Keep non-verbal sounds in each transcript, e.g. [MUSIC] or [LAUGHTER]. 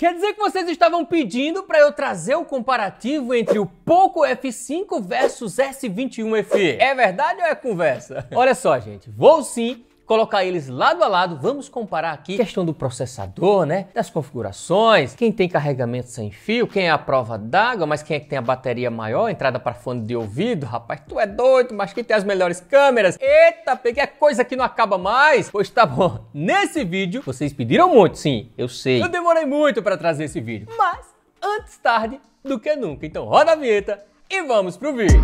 Quer dizer que vocês estavam pedindo para eu trazer o comparativo entre o Poco F5 versus S21 FE. É verdade ou é conversa? Olha só, gente, vou sim colocar eles lado a lado, vamos comparar aqui questão do processador, né? Das configurações, quem tem carregamento sem fio, quem é a prova d'água, mas quem é que tem a bateria maior, entrada para fone de ouvido, rapaz, tu é doido, mas quem tem as melhores câmeras? Eita, peguei coisa que não acaba mais. Pois tá bom, nesse vídeo vocês pediram muito, sim, eu sei. Eu demorei muito para trazer esse vídeo, mas antes tarde do que nunca. Então roda a vinheta e vamos pro vídeo.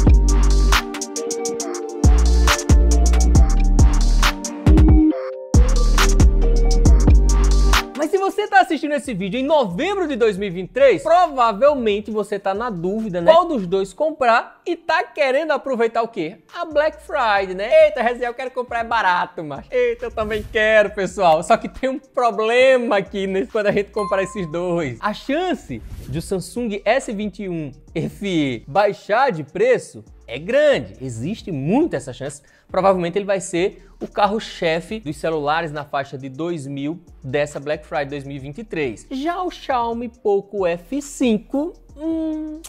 Mas se você está assistindo esse vídeo em novembro de 2023, provavelmente você está na dúvida, né? Qual dos dois comprar e tá querendo aproveitar o quê? A Black Friday, né? Eita, Reziel, eu quero comprar é barato, mas. Eita, eu também quero, pessoal. Só que tem um problema aqui né, quando a gente comprar esses dois. A chance de o Samsung S21 FE baixar de preço é grande. Existe muito essa chance provavelmente ele vai ser o carro-chefe dos celulares na faixa de 2000 dessa Black Friday 2023. Já o Xiaomi Poco F5, hum,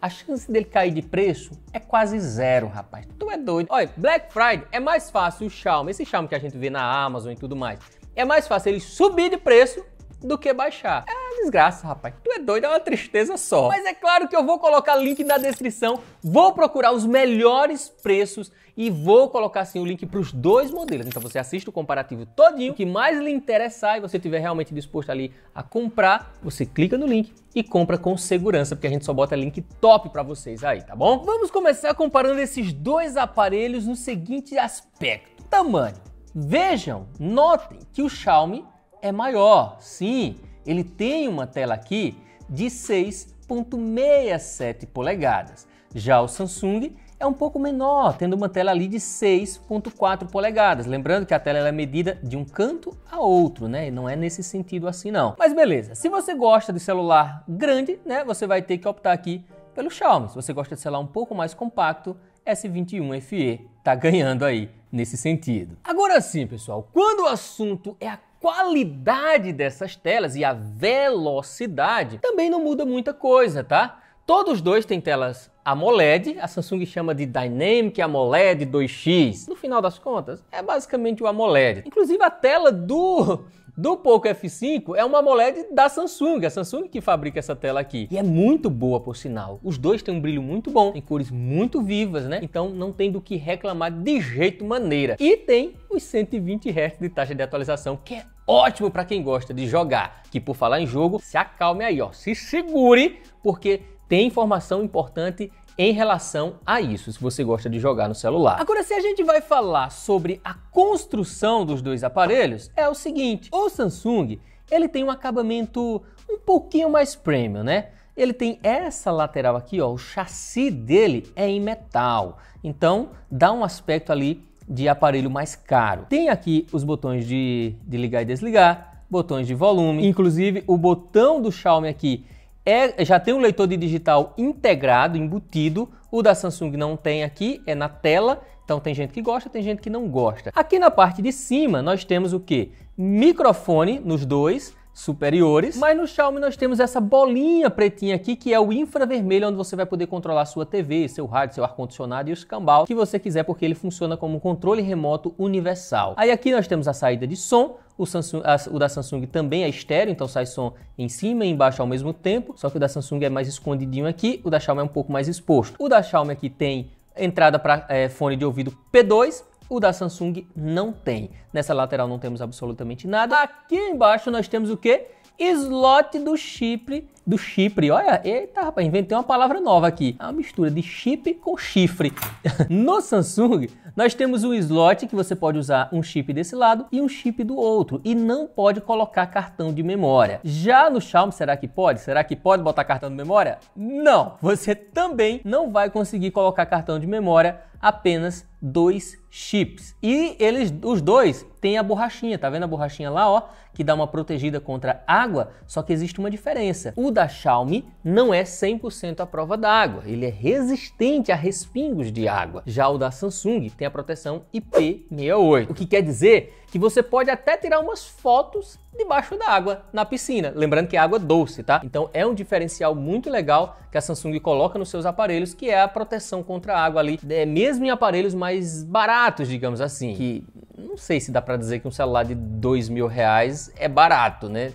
a chance dele cair de preço é quase zero, rapaz. Tu é doido. Olha, Black Friday é mais fácil o Xiaomi, esse Xiaomi que a gente vê na Amazon e tudo mais, é mais fácil ele subir de preço do que baixar. É uma desgraça, rapaz. Tu é doido, é uma tristeza só. Mas é claro que eu vou colocar o link na descrição, vou procurar os melhores preços e vou colocar assim o link para os dois modelos. Então você assiste o comparativo todinho, o que mais lhe interessar e você estiver realmente disposto ali a comprar, você clica no link e compra com segurança, porque a gente só bota link top para vocês aí, tá bom? Vamos começar comparando esses dois aparelhos no seguinte aspecto: tamanho. Vejam, notem que o Xiaomi é maior. Sim, ele tem uma tela aqui de 6.67 polegadas. Já o Samsung é um pouco menor, tendo uma tela ali de 6.4 polegadas. Lembrando que a tela é medida de um canto a outro, né? E não é nesse sentido assim não. Mas beleza, se você gosta de celular grande, né, você vai ter que optar aqui pelo Xiaomi. Se você gosta de celular um pouco mais compacto, S21 FE tá ganhando aí nesse sentido. Agora sim, pessoal, quando o assunto é a qualidade dessas telas e a velocidade também não muda muita coisa, tá? Todos dois têm telas AMOLED, a Samsung chama de Dynamic AMOLED 2X. No final das contas, é basicamente o AMOLED. Inclusive a tela do do Poco F5 é uma AMOLED da Samsung, a Samsung que fabrica essa tela aqui. E é muito boa, por sinal. Os dois têm um brilho muito bom, tem cores muito vivas, né? Então não tem do que reclamar de jeito maneira. E tem os 120 Hz de taxa de atualização, que é ótimo para quem gosta de jogar. Que por falar em jogo, se acalme aí, ó, se segure, porque tem informação importante em relação a isso, se você gosta de jogar no celular. Agora, se a gente vai falar sobre a construção dos dois aparelhos, é o seguinte: o Samsung ele tem um acabamento um pouquinho mais premium, né? Ele tem essa lateral aqui, ó, o chassi dele é em metal, então dá um aspecto ali de aparelho mais caro. Tem aqui os botões de, de ligar e desligar, botões de volume, inclusive o botão do Xiaomi aqui é, já tem um leitor de digital integrado, embutido. O da Samsung não tem aqui, é na tela. Então tem gente que gosta, tem gente que não gosta. Aqui na parte de cima nós temos o que? Microfone nos dois, superiores. Mas no Xiaomi nós temos essa bolinha pretinha aqui, que é o infravermelho, onde você vai poder controlar sua TV, seu rádio, seu ar-condicionado e os cambal que você quiser, porque ele funciona como um controle remoto universal. Aí aqui nós temos a saída de som, o, Samsung, o, da Samsung também é estéreo, então sai som em cima e embaixo ao mesmo tempo, só que o da Samsung é mais escondidinho aqui, o da Xiaomi é um pouco mais exposto. O da Xiaomi aqui tem entrada para é, eh, fone de ouvido P2, o da Samsung não tem. Nessa lateral não temos absolutamente nada. Aqui embaixo nós temos o quê? Slot do chip, do chipre. olha, eita rapaz, inventei uma palavra nova aqui. É uma mistura de chip com chifre. [LAUGHS] no Samsung, nós temos um slot que você pode usar um chip desse lado e um chip do outro. E não pode colocar cartão de memória. Já no Xiaomi, será que pode? Será que pode botar cartão de memória? Não! Você também não vai conseguir colocar cartão de memória apenas dois chips. E eles, os dois têm a borrachinha, tá vendo a borrachinha lá, ó, que dá uma protegida contra água, só que existe uma diferença. O da Xiaomi não é 100% à prova d'água, ele é resistente a respingos de água. Já o da Samsung tem a proteção IP68, o que quer dizer que você pode até tirar umas fotos debaixo da água na piscina. Lembrando que é água doce, tá? Então é um diferencial muito legal que a Samsung coloca nos seus aparelhos, que é a proteção contra a água ali, é, mesmo em aparelhos mais baratos, digamos assim. Que não sei se dá para dizer que um celular de dois mil reais é barato, né?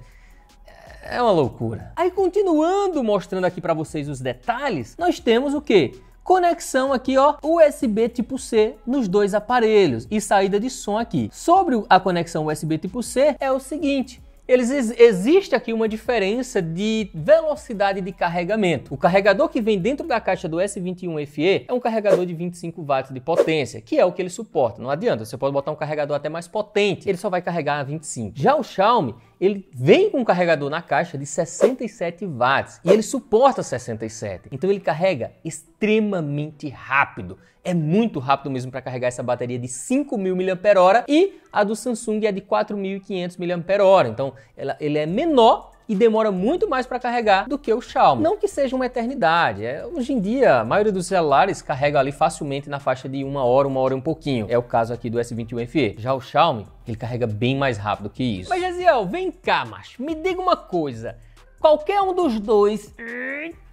É uma loucura. Aí continuando mostrando aqui para vocês os detalhes, nós temos o que? conexão aqui, ó, USB tipo C nos dois aparelhos e saída de som aqui. Sobre a conexão USB tipo C é o seguinte, eles existe aqui uma diferença de velocidade de carregamento. O carregador que vem dentro da caixa do S21FE é um carregador de 25 watts de potência, que é o que ele suporta. Não adianta, você pode botar um carregador até mais potente, ele só vai carregar a 25. Já o Xiaomi ele vem com um carregador na caixa de 67 watts e ele suporta 67. Então ele carrega extremamente rápido. É muito rápido mesmo para carregar essa bateria de 5.000 mAh e a do Samsung é de 4.500 mAh. Então ela, ele é menor e demora muito mais para carregar do que o Xiaomi. Não que seja uma eternidade, é, hoje em dia a maioria dos celulares carrega ali facilmente na faixa de uma hora, uma hora e um pouquinho. É o caso aqui do S21 FE. Já o Xiaomi, ele carrega bem mais rápido que isso. Mas Jaziel, vem cá, macho, me diga uma coisa. Qualquer um dos dois,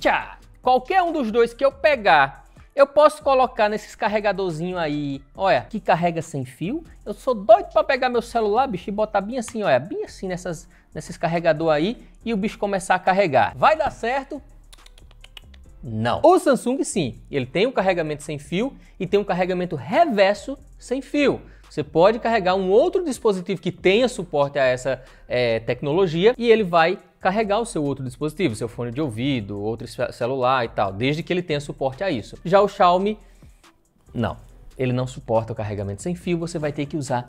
tchá, qualquer um dos dois que eu pegar eu posso colocar nesses carregadorzinho aí, olha, que carrega sem fio. Eu sou doido para pegar meu celular, bicho, e botar bem assim, olha, bem assim nessas, nesses carregador aí e o bicho começar a carregar. Vai dar certo? Não. O Samsung sim, ele tem um carregamento sem fio e tem um carregamento reverso sem fio. Você pode carregar um outro dispositivo que tenha suporte a essa é, tecnologia e ele vai carregar o seu outro dispositivo, seu fone de ouvido, outro celular e tal, desde que ele tenha suporte a isso. Já o Xiaomi, não. Ele não suporta o carregamento sem fio, você vai ter que usar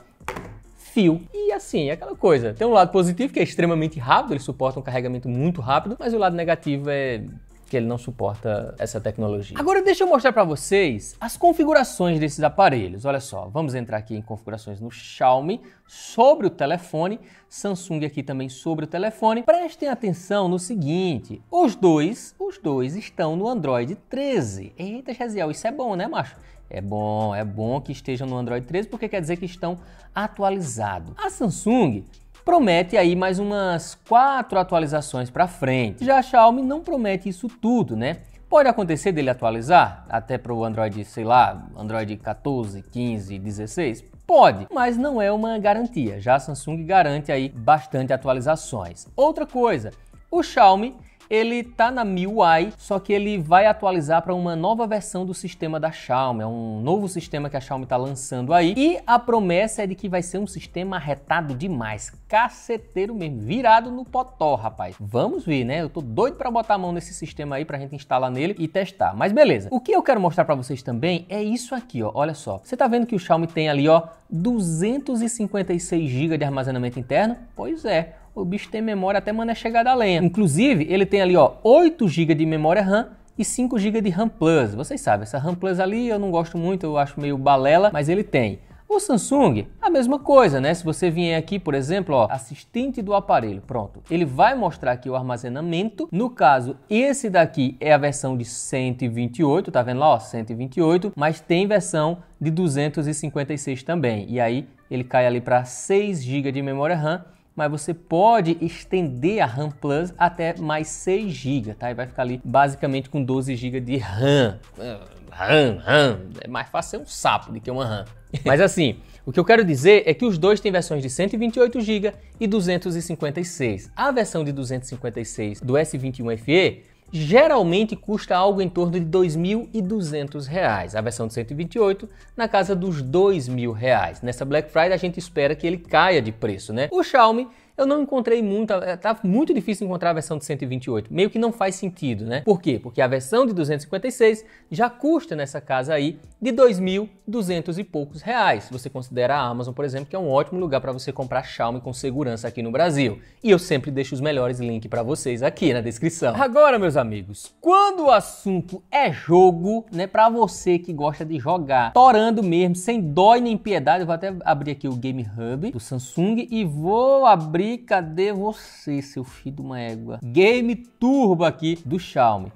fio. E assim, é aquela coisa. Tem um lado positivo que é extremamente rápido, ele suporta um carregamento muito rápido, mas o lado negativo é que ele não suporta essa tecnologia. Agora deixa eu mostrar para vocês as configurações desses aparelhos. Olha só, vamos entrar aqui em configurações no Xiaomi sobre o telefone, Samsung aqui também sobre o telefone. Prestem atenção no seguinte, os dois, os dois estão no Android 13. Eita, Chaziel, isso é bom, né, macho? É bom, é bom que estejam no Android 13 porque quer dizer que estão atualizados. A Samsung promete aí mais umas quatro atualizações para frente. Já a Xiaomi não promete isso tudo, né? Pode acontecer dele atualizar até para o Android, sei lá, Android 14, 15, 16? Pode, mas não é uma garantia. Já a Samsung garante aí bastante atualizações. Outra coisa, o Xiaomi ele tá na MIUI, só que ele vai atualizar para uma nova versão do sistema da Xiaomi, é um novo sistema que a Xiaomi está lançando aí. E a promessa é de que vai ser um sistema arretado demais, caceteiro mesmo, virado no potó, rapaz. Vamos ver, né? Eu tô doido para botar a mão nesse sistema aí pra gente instalar nele e testar. Mas beleza. O que eu quero mostrar para vocês também é isso aqui, ó. Olha só. Você tá vendo que o Xiaomi tem ali, ó, 256 GB de armazenamento interno? Pois é o bicho tem memória até é chegada lenha. Inclusive, ele tem ali ó, 8 GB de memória RAM e 5 GB de RAM Plus. Vocês sabem, essa RAM Plus ali eu não gosto muito, eu acho meio balela, mas ele tem. O Samsung, a mesma coisa, né? Se você vier aqui, por exemplo, ó, assistente do aparelho, pronto. Ele vai mostrar aqui o armazenamento. No caso, esse daqui é a versão de 128, tá vendo lá, ó, 128, mas tem versão de 256 também. E aí ele cai ali para 6 GB de memória RAM mas você pode estender a RAM Plus até mais 6 GB, tá? E vai ficar ali basicamente com 12 GB de RAM. Ah, RAM, RAM. É mais fácil ser um sapo do que uma RAM. [LAUGHS] Mas assim, o que eu quero dizer é que os dois têm versões de 128 GB e 256. A versão de 256 do S21 FE geralmente custa algo em torno de R$ 2.200, a versão de 128 na casa dos R$ 2.000. Nessa Black Friday a gente espera que ele caia de preço, né? O Xiaomi eu não encontrei muito, eh, tá muito difícil encontrar a versão de 128, meio que não faz sentido, né? Por quê? Porque a versão de 256 já custa nessa casa aí de 2.200 e poucos reais. Se você considera a Amazon, por exemplo, que é um ótimo lugar para você comprar Xiaomi com segurança aqui no Brasil. E eu sempre deixo os melhores links para vocês aqui na descrição. Agora, meus amigos, quando o assunto é jogo, né, para você que gosta de jogar, torando mesmo, sem dó e nem piedade, eu vou até abrir aqui o Game Hub do Samsung e vou abrir Xiaomi, cadê você, seu filho de uma égua? Game Turbo aqui do Xiaomi.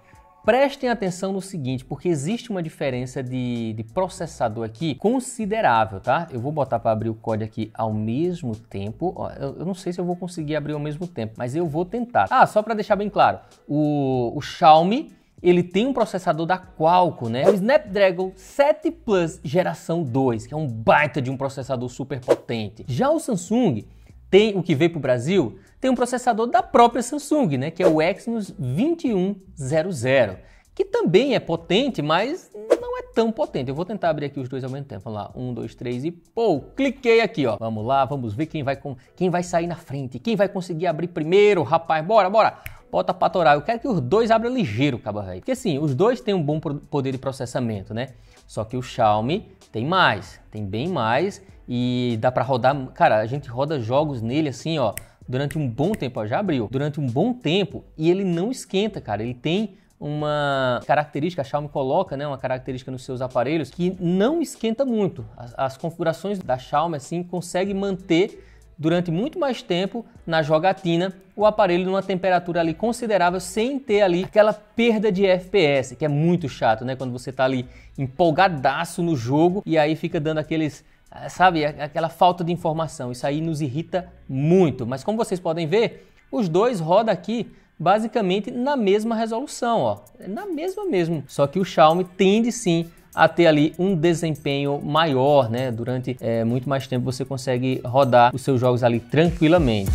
Prestem atenção no seguinte, porque existe uma diferença de, de processador aqui considerável, tá? Eu vou botar para abrir o código aqui ao mesmo tempo. eu, eu, não sei se eu vou conseguir abrir ao mesmo tempo, mas eu vou tentar. Ah, só para deixar bem claro, o, o Xiaomi ele tem um processador da Qualcomm, né? O Snapdragon 7 Plus geração 2, que é um baita de um processador super potente. Já o Samsung tem o que veio para o Brasil, tem um processador da própria Samsung, né, que é o Exynos 2100, que também é potente, mas não é tão potente. Eu vou tentar abrir aqui os dois ao mesmo tempo. Vamos lá, um, dois, três e pô, cliquei aqui, ó. Vamos lá, vamos ver quem vai com, quem vai sair na frente, quem vai conseguir abrir primeiro, rapaz. Bora, bora bota pra Eu quero que os dois abram ligeiro, caba velho. Porque assim, os dois têm um bom poder de processamento, né? Só que o Xiaomi tem mais, tem bem mais e dá para rodar, cara, a gente roda jogos nele assim, ó, durante um bom tempo, ó, já abriu, durante um bom tempo e ele não esquenta, cara, ele tem uma característica, a Xiaomi coloca, né, uma característica nos seus aparelhos que não esquenta muito. As, as configurações da Xiaomi assim consegue manter durante muito mais tempo na jogatina o aparelho numa temperatura ali considerável sem ter ali aquela perda de FPS, que é muito chato, né? Quando você tá ali empolgadaço no jogo e aí fica dando aqueles eh, sabe, aquela falta de informação. Isso aí nos irrita muito, mas como vocês podem ver, os dois roda aqui basicamente na mesma resolução, ó. É na mesma mesmo. Só que o Xiaomi tende sim a ter ali um desempenho maior, né? Durante é, muito mais tempo você consegue rodar os seus jogos ali tranquilamente.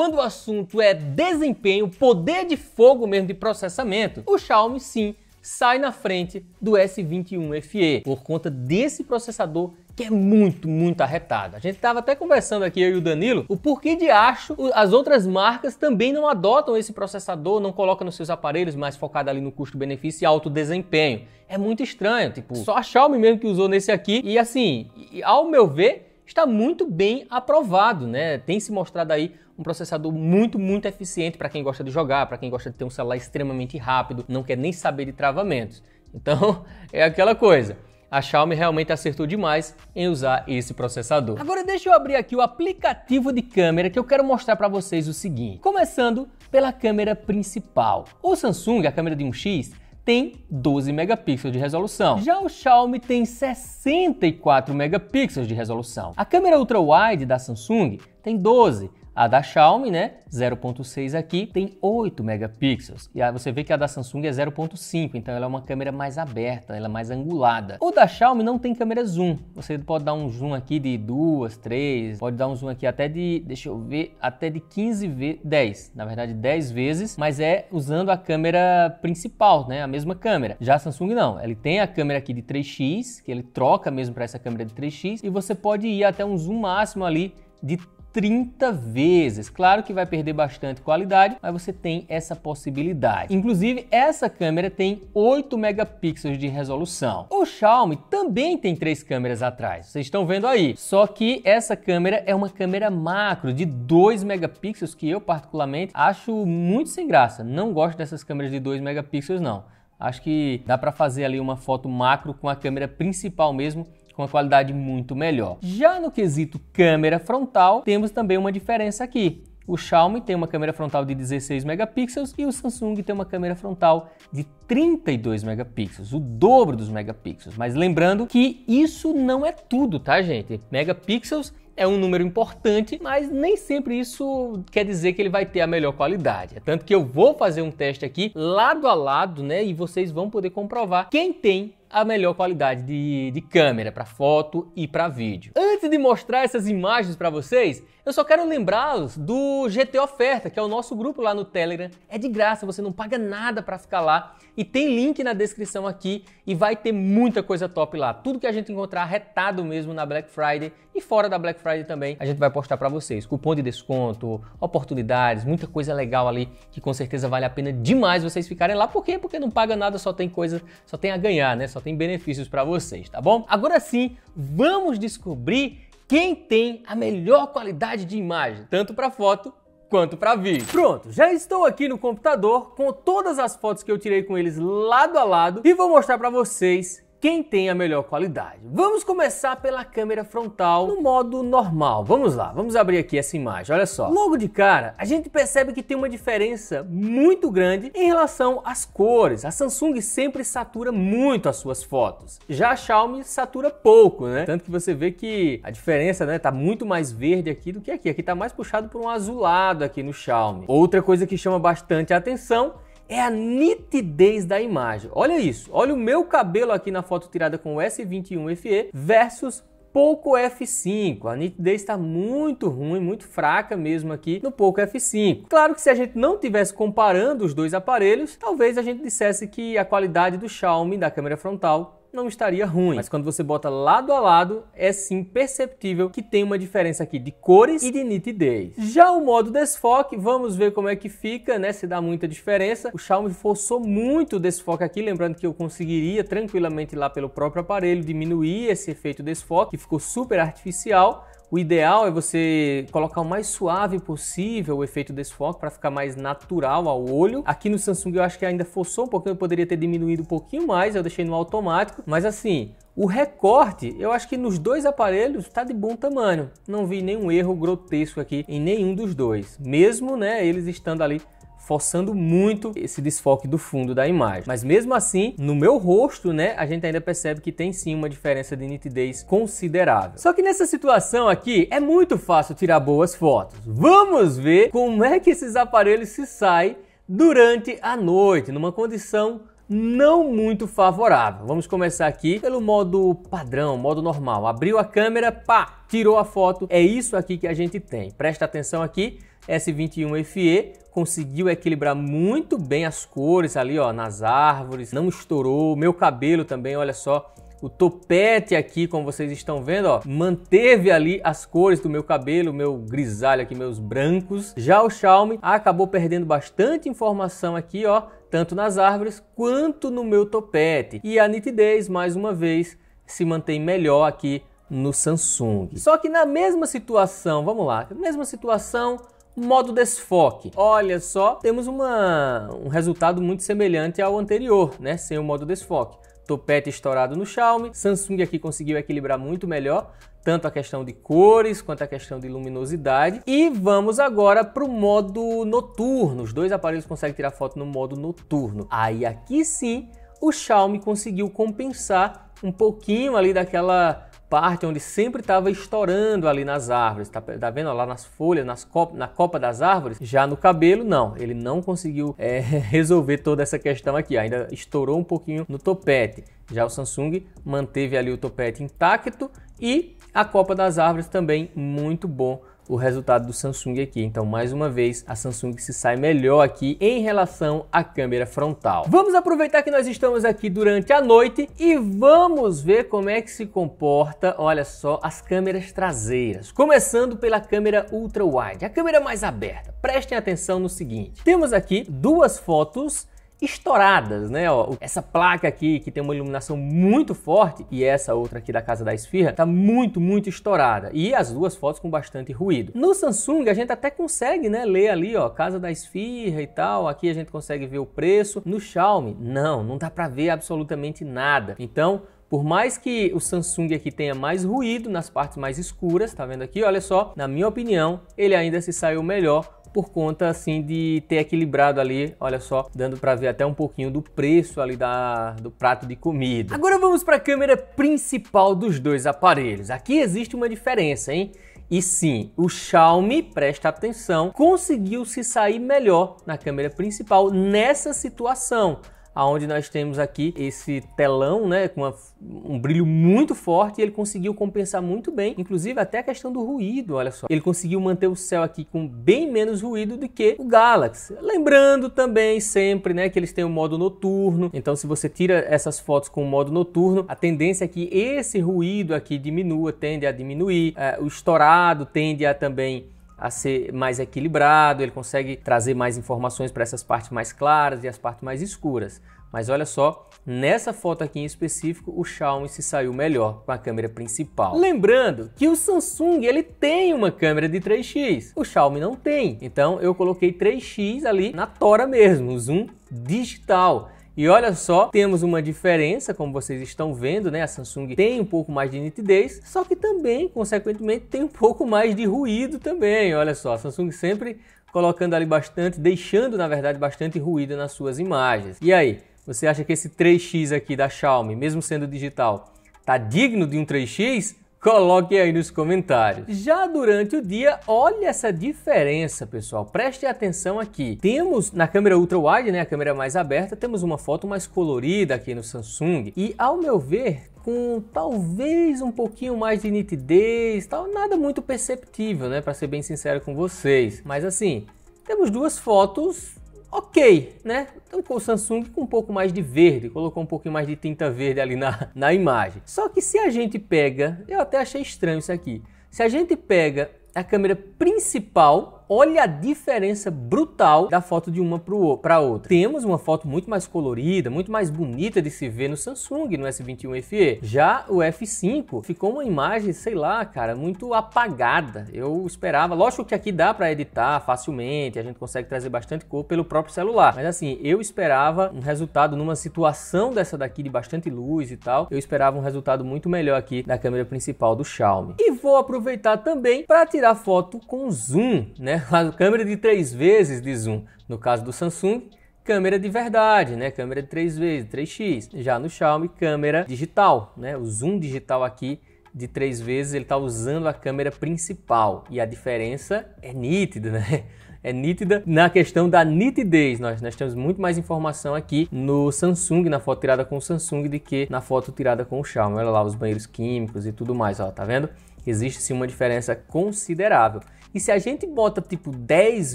quando o assunto é desempenho, poder de fogo mesmo de processamento, o Xiaomi sim sai na frente do S21 FE por conta desse processador que é muito, muito arretado. A gente estava até conversando aqui, eu e o Danilo, o porquê de acho as outras marcas também não adotam esse processador, não colocam nos seus aparelhos mais focado ali no custo-benefício e alto desempenho. É muito estranho, tipo, só a Xiaomi mesmo que usou nesse aqui e assim, ao meu ver, está muito bem aprovado, né? Tem se mostrado aí um processador muito, muito eficiente para quem gosta de jogar, para quem gosta de ter um celular extremamente rápido, não quer nem saber de travamentos. [LAUGHS] Então, é aquela coisa. A Xiaomi realmente acertou demais em usar esse processador. Agora deixa eu abrir aqui o aplicativo de câmera que eu quero mostrar para vocês o seguinte. Começando pela câmera principal. O Samsung, a câmera de 1x, tem 12 megapixels de resolução. Já o Xiaomi tem 64 megapixels de resolução. A câmera ultra wide da Samsung tem 12 a da Xiaomi, né, 0.6 aqui, tem 8 megapixels. E aí você vê que a da Samsung é 0.5, então ela é uma câmera mais aberta, ela é mais angulada. O da Xiaomi não tem câmera zoom. Você pode dar um zoom aqui de 2, 3, pode dar um zoom aqui até de, deixa eu ver, até de 15 vezes, 10, na verdade 10 vezes, mas é usando a câmera principal, né, a mesma câmera. Já a Samsung não, ele tem a câmera aqui de 3x, que ele troca mesmo para essa câmera de 3x, e você pode ir até um zoom máximo ali de 30 vezes. Claro que vai perder bastante qualidade, mas você tem essa possibilidade. Inclusive, essa câmera tem 8 megapixels de resolução. O Xiaomi também tem três câmeras atrás, vocês estão vendo aí. Só que essa câmera é uma câmera macro de 2 megapixels que eu particularmente acho muito sem graça. Não gosto dessas câmeras de 2 megapixels não. Acho que dá para fazer ali uma foto macro com a câmera principal mesmo com uma qualidade muito melhor. Já no quesito câmera frontal, temos também uma diferença aqui. O Xiaomi tem uma câmera frontal de 16 megapixels e o Samsung tem uma câmera frontal de 32 megapixels, o dobro dos megapixels. Mas lembrando que isso não é tudo, tá, gente? Megapixels é um número importante, mas nem sempre isso quer dizer que ele vai ter a melhor qualidade. É tanto que eu vou fazer um teste aqui lado a lado, né? E vocês vão poder comprovar quem tem a melhor qualidade de, de câmera para foto e para vídeo. Antes de mostrar essas imagens para vocês, eu só quero lembrá-los do GT Oferta, que é o nosso grupo lá no Telegram. É de graça, você não paga nada para ficar lá e tem link na descrição aqui e vai ter muita coisa top lá. Tudo que a gente encontrar retado mesmo na Black Friday e fora da Black Friday também, a gente vai postar para vocês. Cupom de desconto, oportunidades, muita coisa legal ali que com certeza vale a pena demais vocês ficarem lá. Por quê? Porque não paga nada, só tem coisa, só tem a ganhar, né? Só tem benefícios para vocês, tá bom? Agora sim, vamos descobrir quem tem a melhor qualidade de imagem, tanto para foto quanto para vídeo. Pronto, já estou aqui no computador com todas as fotos que eu tirei com eles lado a lado e vou mostrar para vocês quem tem a melhor qualidade. Vamos começar pela câmera frontal no modo normal. Vamos lá, vamos abrir aqui essa imagem, olha só. Logo de cara, a gente percebe que tem uma diferença muito grande em relação às cores. A Samsung sempre satura muito as suas fotos. Já a Xiaomi satura pouco, né? Tanto que você vê que a diferença, né, tá muito mais verde aqui do que aqui. Aqui tá mais puxado por um azulado aqui no Xiaomi. Outra coisa que chama bastante a atenção é a nitidez da imagem. Olha isso, olha o meu cabelo aqui na foto tirada com o S21 FE versus Poco F5. A nitidez está muito ruim, muito fraca mesmo aqui no Poco F5. Claro que se a gente não tivesse comparando os dois aparelhos, talvez a gente dissesse que a qualidade do Xiaomi da câmera frontal não estaria ruim. Mas quando você bota lado a lado, é sim perceptível que tem uma diferença aqui de cores e de nitidez. Já o modo desfoque, vamos ver como é que fica, né? Se dá muita diferença. O Xiaomi forçou muito o desfoque aqui, lembrando que eu conseguiria tranquilamente lá pelo próprio aparelho diminuir esse efeito desfoque, que ficou super artificial o ideal é você colocar o mais suave possível o efeito desfoque para ficar mais natural ao olho. Aqui no Samsung eu acho que ainda forçou um pouquinho, eu poderia ter diminuído um pouquinho mais, eu deixei no automático, mas assim, o recorte, eu acho que nos dois aparelhos está de bom tamanho. Não vi nenhum erro grotesco aqui em nenhum dos dois, mesmo né, eles estando ali forçando muito esse desfoque do fundo da imagem. Mas mesmo assim, no meu rosto, né, a gente ainda percebe que tem sim uma diferença de nitidez considerável. Só que nessa situação aqui é muito fácil tirar boas fotos. Vamos ver como é que esses aparelhos se saem durante a noite, numa condição não muito favorável. Vamos começar aqui pelo modo padrão, modo normal. Abriu a câmera, pá, tirou a foto. É isso aqui que a gente tem. Presta atenção aqui S21 FE conseguiu equilibrar muito bem as cores ali, ó, nas árvores, não estourou. Meu cabelo também, olha só, o topete aqui, como vocês estão vendo, ó, manteve ali as cores do meu cabelo, meu grisalho aqui, meus brancos. Já o Xiaomi acabou perdendo bastante informação aqui, ó, tanto nas árvores quanto no meu topete. E a nitidez, mais uma vez, se mantém melhor aqui no Samsung. Só que na mesma situação, vamos lá, mesma situação, Modo desfoque. Olha só, temos uma, um resultado muito semelhante ao anterior, né? Sem o modo desfoque. Topete estourado no Xiaomi. Samsung aqui conseguiu equilibrar muito melhor, tanto a questão de cores quanto a questão de luminosidade. E vamos agora para o modo noturno. Os dois aparelhos conseguem tirar foto no modo noturno. Aí aqui sim, o Xiaomi conseguiu compensar um pouquinho ali daquela parte onde sempre estava estourando ali nas árvores, tá, tá vendo lá nas folhas, nas na copa das árvores? Já no cabelo, não, ele não conseguiu é, [LAUGHS] resolver toda essa questão aqui, ainda estourou um pouquinho no topete. Já o Samsung manteve ali o topete intacto e a copa das árvores também muito bom o resultado do Samsung aqui. Então, mais uma vez, a Samsung se sai melhor aqui em relação à câmera frontal. Vamos aproveitar que nós estamos aqui durante a noite e vamos ver como é que se comporta, olha só, as câmeras traseiras. Começando pela câmera ultra wide, a câmera mais aberta. Prestem atenção no seguinte. Temos aqui duas fotos estouradas, né? Ó, essa placa aqui que tem uma iluminação muito forte e essa outra aqui da casa da esfirra tá muito, muito estourada. E as duas fotos com bastante ruído. No Samsung a gente até consegue, né, ler ali, ó, casa da esfirra e tal. Aqui a gente consegue ver o preço. No Xiaomi, não, não dá para ver absolutamente nada. Então, por mais que o Samsung aqui tenha mais ruído nas partes mais escuras, tá vendo aqui? Olha só, na minha opinião, ele ainda se saiu melhor por conta assim de ter equilibrado ali, olha só, dando para ver até um pouquinho do preço ali da, do prato de comida. Agora vamos para a câmera principal dos dois aparelhos. Aqui existe uma diferença, hein? E sim, o Xiaomi, presta atenção, conseguiu se sair melhor na câmera principal nessa situação aonde nós temos aqui esse telão, né, com uma, um brilho muito forte, e ele conseguiu compensar muito bem, inclusive até a questão do ruído, olha só. Ele conseguiu manter o céu aqui com bem menos ruído do que o Galaxy. Lembrando também sempre, né, que eles têm o um modo noturno. Então, se você tira essas fotos com o modo noturno, a tendência é que esse ruído aqui diminua, tende a diminuir, é, o estourado tende a também a ser mais equilibrado, ele consegue trazer mais informações para essas partes mais claras e as partes mais escuras. Mas olha só, nessa foto aqui em específico, o Xiaomi se saiu melhor com a câmera principal. Lembrando que o Samsung ele tem uma câmera de 3x, o Xiaomi não tem. Então eu coloquei 3x ali na tora mesmo, zoom digital. E olha só, temos uma diferença, como vocês estão vendo, né? A Samsung tem um pouco mais de nitidez, só que também, consequentemente, tem um pouco mais de ruído também. Olha só, a Samsung sempre colocando ali bastante, deixando, na verdade, bastante ruído nas suas imagens. E aí, você acha que esse 3X aqui da Xiaomi, mesmo sendo digital, tá digno de um 3X? Coloque aí nos comentários. Já durante o dia, olha essa diferença, pessoal. Preste atenção aqui. Temos na câmera ultra wide, né, a câmera mais aberta, temos uma foto mais colorida aqui no Samsung e ao meu ver, com talvez um pouquinho mais de nitidez, tal, nada muito perceptível, né, para ser bem sincero com vocês. Mas assim, temos duas fotos ok, né? Então o Samsung com um pouco mais de verde, colocou um pouquinho mais de tinta verde ali na, na imagem. Só que se a gente pega, eu até achei estranho isso aqui, se a gente pega a câmera principal Olha a diferença brutal da foto de uma para outra. Temos uma foto muito mais colorida, muito mais bonita de se ver no Samsung, no S21 FE. Já o F5 ficou uma imagem, sei lá, cara, muito apagada. Eu esperava, lógico que aqui dá para editar facilmente, a gente consegue trazer bastante cor pelo próprio celular. Mas assim, eu esperava um resultado numa situação dessa daqui de bastante luz e tal. Eu esperava um resultado muito melhor aqui na câmera principal do Xiaomi. E vou aproveitar também para tirar foto com zoom, né? [LAUGHS] né? A câmera de três vezes de zoom, no caso do Samsung, câmera de verdade, né? Câmera de três vezes, 3x. Já no Xiaomi, câmera digital, né? O zoom digital aqui de três vezes, ele está usando a câmera principal e a diferença é nítida, né? [LAUGHS] É nítida na questão da nitidez. Nós, nós temos muito mais informação aqui no Samsung, na foto tirada com o Samsung, do que na foto tirada com o Xiaomi. Olha lá os banheiros químicos e tudo mais, ó, tá vendo? existe sim uma diferença considerável. E se a gente bota tipo 10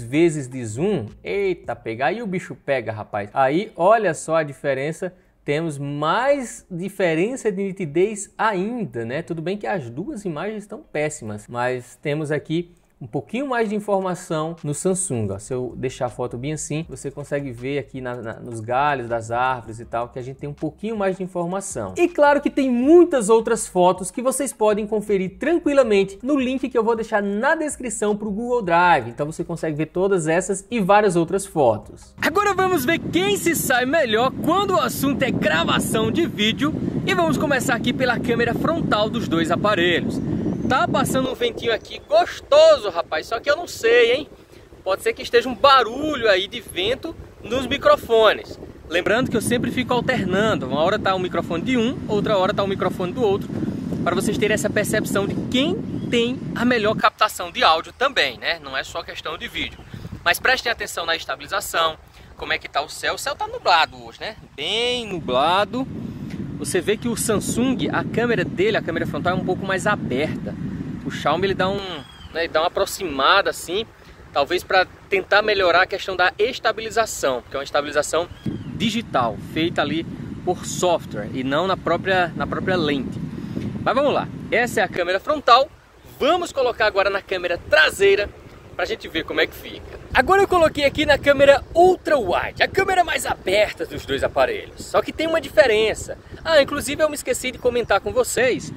vezes de zoom, eita, pegar aí o bicho pega, rapaz. Aí olha só a diferença, temos mais diferença de nitidez ainda, né? Tudo bem que as duas imagens estão péssimas, mas temos aqui um pouquinho mais de informação no Samsung. Ó. Se eu deixar a foto bem assim, você consegue ver aqui na, na, nos galhos das árvores e tal, que a gente tem um pouquinho mais de informação. E claro que tem muitas outras fotos que vocês podem conferir tranquilamente no link que eu vou deixar na descrição para o Google Drive. Então você consegue ver todas essas e várias outras fotos. Agora vamos ver quem se sai melhor quando o assunto é gravação de vídeo e vamos começar aqui pela câmera frontal dos dois aparelhos. Tá passando um ventinho aqui gostoso gostoso, rapaz. Só que eu não sei, hein? Pode ser que esteja um barulho aí de vento nos microfones. Lembrando que eu sempre fico alternando. Uma hora tá o microfone de um, outra hora tá o microfone do outro, para vocês terem essa percepção de quem tem a melhor captação de áudio também, né? Não é só questão de vídeo. Mas prestem atenção na estabilização, como é que tá o céu. O céu tá nublado hoje, né? Bem nublado. Você vê que o Samsung, a câmera dele, a câmera frontal é um pouco mais aberta. O Xiaomi ele dá um né, e dar uma aproximada assim, talvez para tentar melhorar a questão da estabilização, que é uma estabilização digital, feita ali por software e não na própria, na própria lente. Mas vamos lá, essa é a câmera frontal, vamos colocar agora na câmera traseira para a gente ver como é que fica. Agora eu coloquei aqui na câmera ultra wide, a câmera mais aberta dos dois aparelhos. Só que tem uma diferença. Ah, inclusive eu me esqueci de comentar com vocês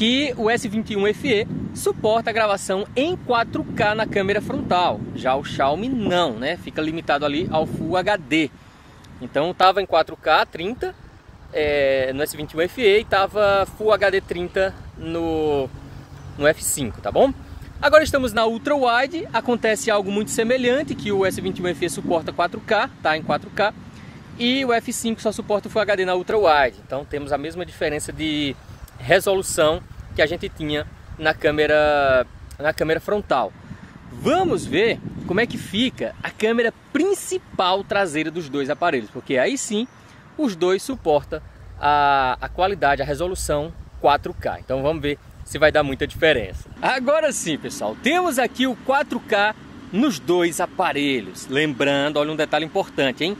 que o S21 FE suporta a gravação em 4K na câmera frontal. Já o Xiaomi não, né? Fica limitado ali ao Full HD. Então estava em 4K 30 é, no S21 FE e estava Full HD 30 no, no F5, tá bom? Agora estamos na Ultra Wide, acontece algo muito semelhante, que o S21 FE suporta 4K, tá em 4K, e o F5 só suporta o Full HD na Ultra Wide. Então temos a mesma diferença de resolução que a gente tinha na câmera, na câmera frontal. Vamos ver como é que fica a câmera principal traseira dos dois aparelhos, porque aí sim os dois suportam a, a qualidade, a resolução 4K. Então vamos ver se vai dar muita diferença. Agora sim, pessoal, temos aqui o 4K nos dois aparelhos. Lembrando, olha um detalhe importante, hein?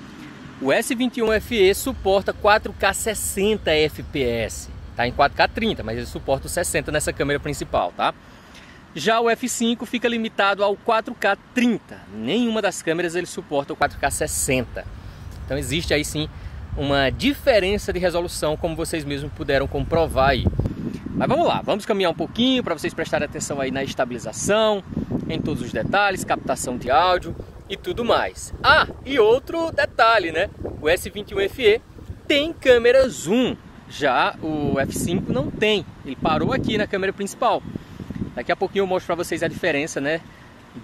O S21 FE suporta 4K 60 FPS. Tá em 4K 30, mas ele suporta o 60 nessa câmera principal, tá? Já o F5 fica limitado ao 4K 30. Nenhuma das câmeras ele suporta o 4K 60. Então existe aí sim uma diferença de resolução, como vocês mesmos puderam comprovar aí. Mas vamos lá, vamos caminhar um pouquinho para vocês prestarem atenção aí na estabilização, em todos os detalhes, captação de áudio e tudo mais. Ah, e outro detalhe, né? O S21 FE tem câmera zoom, já o F5 não tem, ele parou aqui na câmera principal. Daqui a pouquinho eu mostro para vocês a diferença né,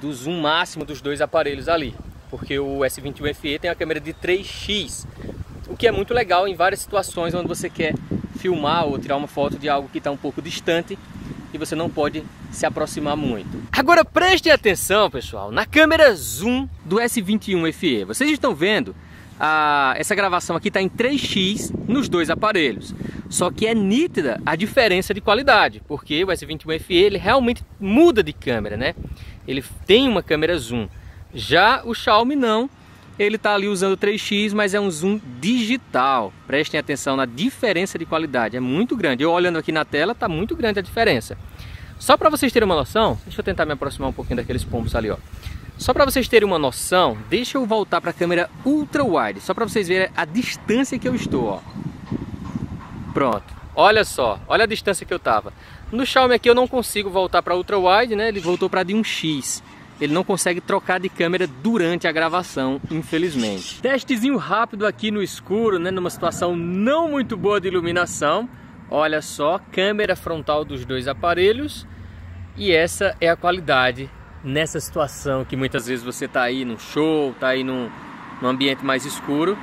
do zoom máximo dos dois aparelhos ali, porque o S21 FE tem a câmera de 3x, o que é muito legal em várias situações onde você quer filmar ou tirar uma foto de algo que está um pouco distante e você não pode se aproximar muito. Agora prestem atenção, pessoal, na câmera zoom do S21 FE. Vocês estão vendo a, essa gravação aqui está em 3x nos dois aparelhos. Só que é nítida a diferença de qualidade, porque o S21FE ele realmente muda de câmera, né? Ele tem uma câmera zoom. Já o Xiaomi não, ele está ali usando 3x, mas é um zoom digital. Prestem atenção na diferença de qualidade, é muito grande. Eu olhando aqui na tela, está muito grande a diferença. Só para vocês terem uma noção, deixa eu tentar me aproximar um pouquinho daqueles pombos ali, ó. Só para vocês terem uma noção, deixa eu voltar para a câmera ultra wide, só para vocês verem a distância que eu estou, ó. Pronto. Olha só, olha a distância que eu tava. No Xiaomi aqui eu não consigo voltar para ultra wide, né? Ele voltou para de 1x. Ele não consegue trocar de câmera durante a gravação, infelizmente. Testezinho rápido aqui no escuro, né, numa situação não muito boa de iluminação. Olha só, câmera frontal dos dois aparelhos. E essa é a qualidade nessa situação que muitas vezes você está aí no show, está aí num, num ambiente mais escuro.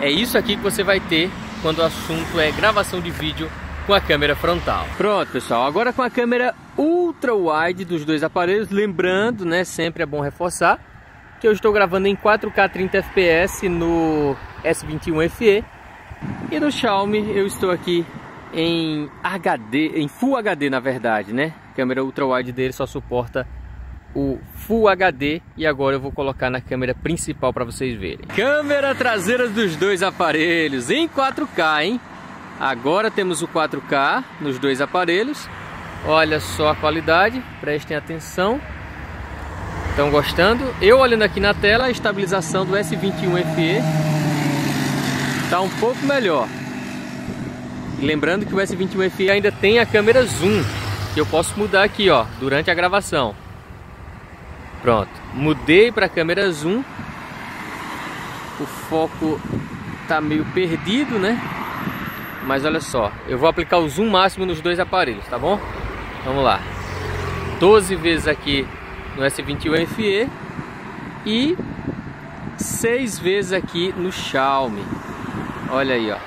É isso aqui que você vai ter quando o assunto é gravação de vídeo com a câmera frontal. Pronto, pessoal. Agora com a câmera ultra wide dos dois aparelhos, lembrando, né, sempre é bom reforçar que eu estou gravando em 4K 30 fps no S21 FE e no Xiaomi eu estou aqui em HD, em Full HD na verdade, né? A câmera ultra wide dele só suporta o Full HD e agora eu vou colocar na câmera principal para vocês verem. Câmera traseira dos dois aparelhos em 4K, hein? Agora temos o 4K nos dois aparelhos. Olha só a qualidade, prestem atenção. Estão gostando? Eu olhando aqui na tela, a estabilização do S21 FE está um pouco melhor. lembrando que o S21 FE ainda tem a câmera zoom, que eu posso mudar aqui, ó, durante a gravação. Pronto, mudei para a câmera zoom. O foco tá meio perdido, né? Mas olha só, eu vou aplicar o zoom máximo nos dois aparelhos, tá bom? Vamos lá. 12 vezes aqui no S21 FE e 6 vezes aqui no Xiaomi. Olha aí, ó.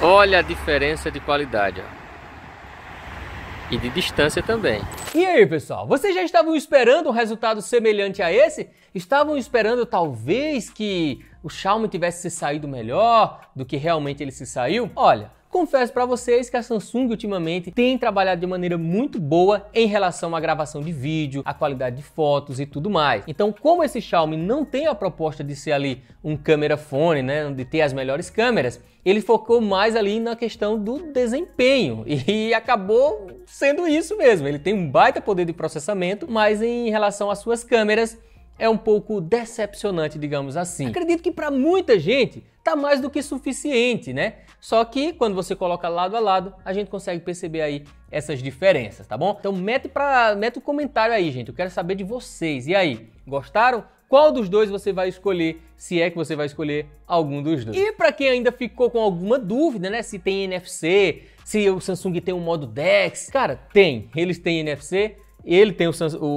Olha a diferença de qualidade, ó e de distância também. E aí, pessoal, vocês já estavam esperando um resultado semelhante a esse? Estavam esperando talvez que o Xiaomi tivesse se saído melhor do que realmente ele se saiu? Olha, Confesso para vocês que a Samsung ultimamente tem trabalhado de maneira muito boa em relação à gravação de vídeo, à qualidade de fotos e tudo mais. Então, como esse Xiaomi não tem a proposta de ser ali um câmera fone, né, de ter as melhores câmeras, ele focou mais ali na questão do desempenho [LAUGHS] e acabou sendo isso mesmo. Ele tem um baita poder de processamento, mas em relação às suas câmeras é um pouco decepcionante, digamos assim. Acredito que para muita gente tá mais do que suficiente, né? Só que quando você coloca lado a lado, a gente consegue perceber aí essas diferenças, tá bom? Então mete para mete o um comentário aí, gente. Eu quero saber de vocês. E aí, gostaram? Qual dos dois você vai escolher? Se é que você vai escolher algum dos dois. E para quem ainda ficou com alguma dúvida, né, se tem NFC, se o Samsung tem um modo DeX, cara, tem. Eles têm NFC ele tem o,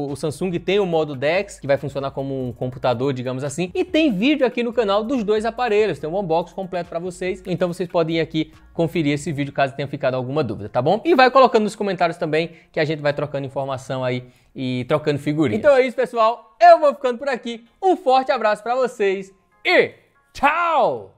o, Samsung, tem o modo DeX, que vai funcionar como um computador, digamos assim. E tem vídeo aqui no canal dos dois aparelhos, tem um unboxing completo para vocês. Então vocês podem ir aqui conferir esse vídeo caso tenha ficado alguma dúvida, tá bom? E vai colocando nos comentários também que a gente vai trocando informação aí e trocando figurinhas. Então é isso, pessoal. Eu vou ficando por aqui. Um forte abraço para vocês e tchau!